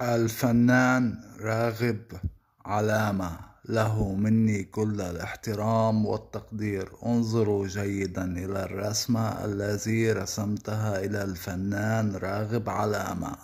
الفنان راغب علامة له مني كل الاحترام والتقدير انظروا جيدا إلى الرسمة التي رسمتها إلى الفنان راغب علامة